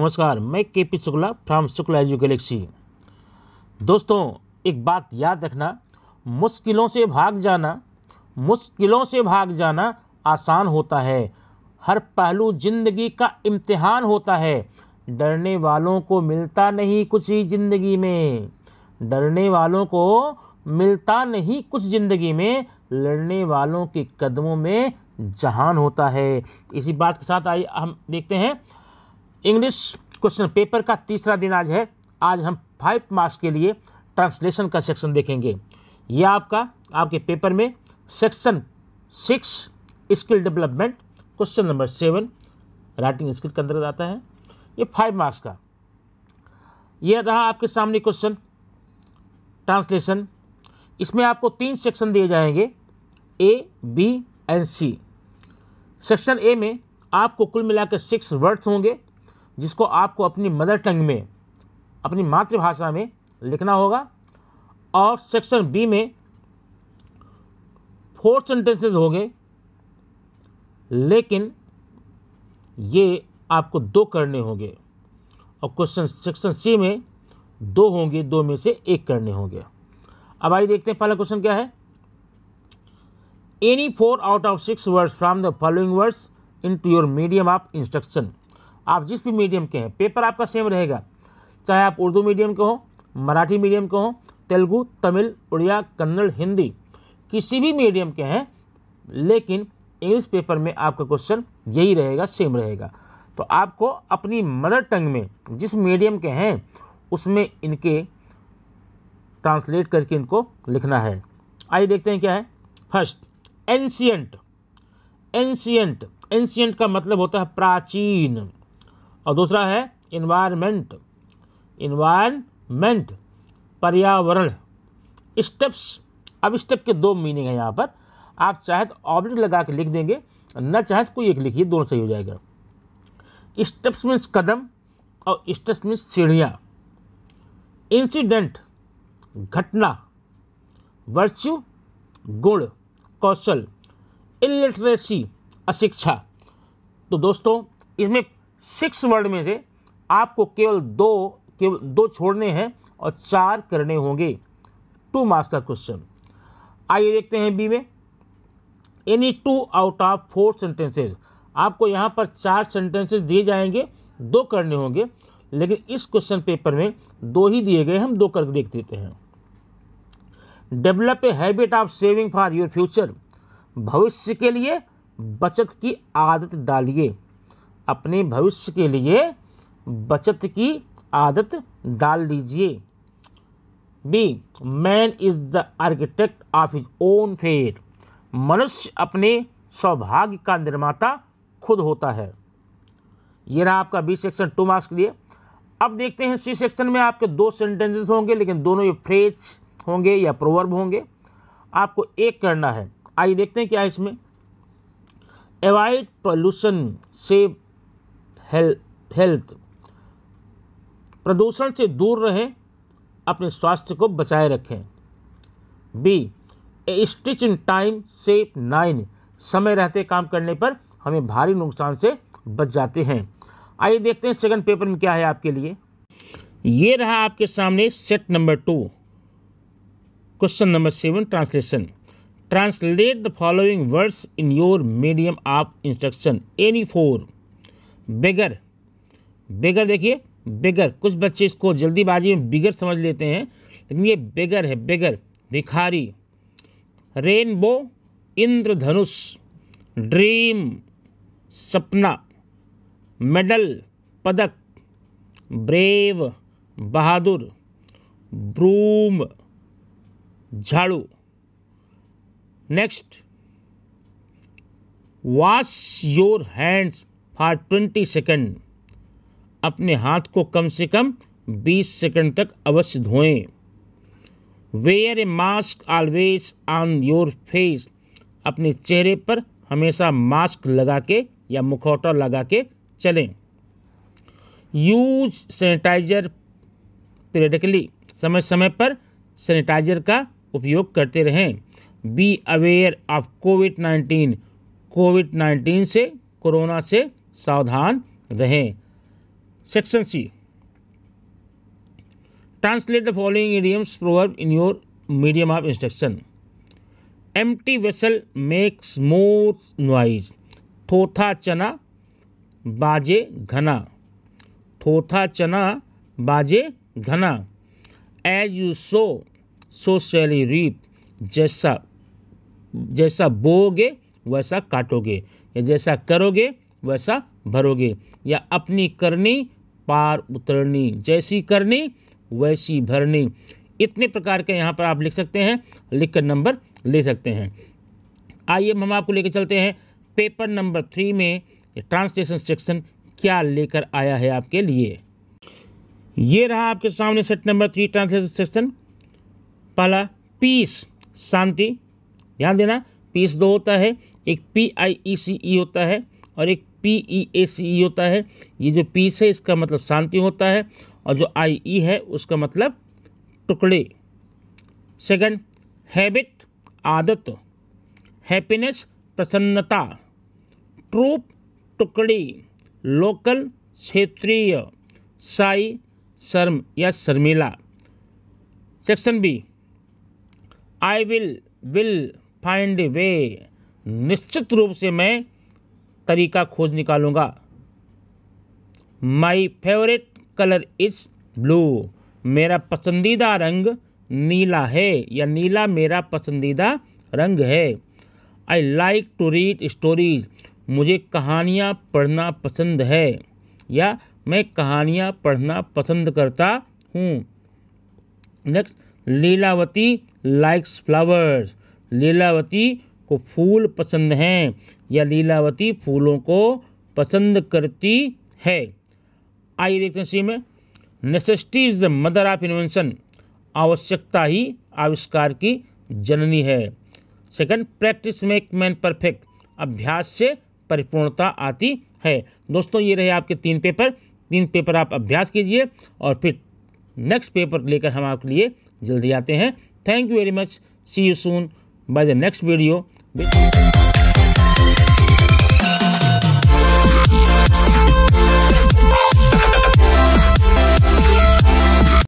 नमस्कार मैं K P Shukla from Shukla Edu Galaxy दोस्तों एक बात याद रखना मुश्किलों से भाग जाना मुश्किलों से भाग जाना आसान होता है हर पहलू जिंदगी का इम्तिहान होता है डरने वालों को मिलता नहीं कुछ ही ज़िंदगी में डरने वालों को मिलता नहीं कुछ ज़िंदगी में लड़ने वालों के कदमों में जहान होता है इसी बात के साथ आई हम देखते हैं इंग्लिश क्वेश्चन पेपर का तीसरा दिन आज है आज हम फाइव मार्क्स के लिए ट्रांसलेशन का सेक्शन देखेंगे यह आपका आपके पेपर में section six skill development question number seven writing skill के अंदर आता है ये फाइव मार्क्स का यह रहा आपके सामने क्वेश्चन ट्रांसलेशन इसमें आपको तीन सेक्शन दिए जाएंगे A B and C section A में आपको कुल मिलाकर सिक्स वर्ड्स होंगे जिसको आपको अपनी मदर टंग में अपनी मातृभाषा में लिखना होगा और सेक्शन बी में फोर सेंटेंसेस हो गए लेकिन ये आपको दो करने होंगे और क्वेश्चन सेक्शन सी में दो होंगे दो में से एक करने होंगे अब आइए देखते हैं पहला क्वेश्चन क्या है any four out of six words from the following words into your medium of instruction आप जिस भी मीडियम के हैं पेपर आपका सेम रहेगा चाहे आप उर्दू मीडियम के हों मराठी मीडियम के हों तेलुगू तमिल उड़िया कन्नड़ हिंदी किसी भी मीडियम के हैं लेकिन इंग्लिश पेपर में आपका क्वेश्चन यही रहेगा सेम रहेगा तो आपको अपनी मदर टंग में जिस मीडियम के हैं उसमें इनके ट्रांसलेट करके इनको लिखना है आइए देखते हैं क्या है फर्स्ट एंशियंट एंशियंट एंशियंट का मतलब होता है प्राचीन और दूसरा है इन्वायरमेंट इन्वायरमेंट पर्यावरण स्टेप्स अब स्टेप के दो मीनिंग है यहाँ पर आप चाहे तो ऑब्जेक्ट लगा के लिख देंगे न चाहे तो कोई एक लिखिए दोनों सही हो जाएगा स्टेप्स मीन्स कदम और स्टेप्स मीन्स सीढ़ियाँ इंसिडेंट घटना वर्च्यू गुण कौशल इलिटरेसी अशिक्षा तो दोस्तों इसमें सिक्स वर्ड में से आपको केवल दो केवल दो छोड़ने हैं और चार करने होंगे टू मास्टर क्वेश्चन आइए देखते हैं बी में any two out of four sentences आपको यहाँ पर चार सेंटेंसेज दिए जाएंगे दो करने होंगे लेकिन इस क्वेश्चन पेपर में दो ही दिए गए हम दो करके देख देते हैं develop a habit of saving for your future भविष्य के लिए बचत की आदत डालिए अपने भविष्य के लिए बचत की आदत डाल लीजिए B man is the architect of his own fair मनुष्य अपने सौभाग्य का निर्माता खुद होता है यह रहा आपका बी सेक्शन टू मार्क्स के लिए अब देखते हैं सी सेक्शन में आपके दो सेंटेंसेस होंगे लेकिन दोनों ये फ्रेज होंगे या प्रोवर्ब होंगे आपको एक करना है आइए देखते हैं क्या है इसमें एवॉइड पॉल्यूशन सेव हेल्थ प्रदूषण से दूर रहें अपने स्वास्थ्य को बचाए रखें B a stitch in time save nine समय रहते काम करने पर हमें भारी नुकसान से बच जाते हैं आइए देखते हैं सेकंड पेपर में क्या है आपके लिए ये रहा आपके सामने set number two question number seven translation translate the following words in your medium of instruction any four beggar beggar देखिए बेगर कुछ बच्चे इसको जल्दीबाजी में बिगर समझ लेते हैं लेकिन ये बेगर है बेगर भिखारी रेनबो इंद्रधनुष ड्रीम सपना मेडल पदक ब्रेव बहादुर ब्रूम झाड़ू नेक्स्ट वॉश योर हैंड्स हर हाँ, ट्वेंटी सेकेंड अपने हाथ को कम से कम बीस सेकेंड तक अवश्य धोएं wear a mask always on your face अपने चेहरे पर हमेशा मास्क लगा के या मुखौटा लगा के चलें यूज सैनिटाइजर पीरियडिकली समय समय पर सैनिटाइजर का उपयोग करते रहें B aware of COVID nineteen COVID nineteen से कोरोना से सावधान रहें section C translate the following idioms proverb in your medium of instruction empty vessel makes more noise थोथा चना बाजे घना थोथा चना बाजे घना as you sow so shall reap जैसा जैसा बोगे वैसा काटोगे या जैसा करोगे वैसा भरोगे या अपनी करनी पार उतरनी जैसी करनी वैसी भरनी इतने प्रकार के यहाँ पर आप लिख सकते हैं लिख कर नंबर ले सकते हैं आइए हम आपको लेकर चलते हैं पेपर नंबर थ्री में ट्रांसलेशन सेक्शन क्या लेकर आया है आपके लिए ये रहा आपके सामने set number three translation section पहला पीस शांति ध्यान देना पीस दो होता है एक पी आई ई सी ई होता है और एक पी ई ए सी ई होता है ये जो पीस है इसका मतलब शांति होता है और जो आई ई e है उसका मतलब टुकड़े सेकंड हैबिट आदत हैप्पीनेस प्रसन्नता ट्रूप टुकड़ी लोकल क्षेत्रीय साई शर्म या शर्मिला section B I will will find way निश्चित रूप से मैं तरीका खोज निकालूंगा my favourite colour is blue मेरा पसंदीदा रंग नीला है या नीला मेरा पसंदीदा रंग है I like to read stories मुझे कहानियाँ पढ़ना पसंद है या मैं कहानियाँ पढ़ना पसंद करता हूँ next Lilavati likes flowers Lilavati को फूल पसंद हैं या लीलावती फूलों को पसंद करती है आइए देखते हैं सी में necessity is the mother of invention आवश्यकता ही आविष्कार की जननी है second practice make man perfect अभ्यास से परिपूर्णता आती है दोस्तों ये रहे आपके तीन पेपर तीन पेपर आप अभ्यास कीजिए और फिर नेक्स्ट पेपर लेकर हम आपके लिए जल्दी आते हैं thank you very much see you soon bye the next video Bitch.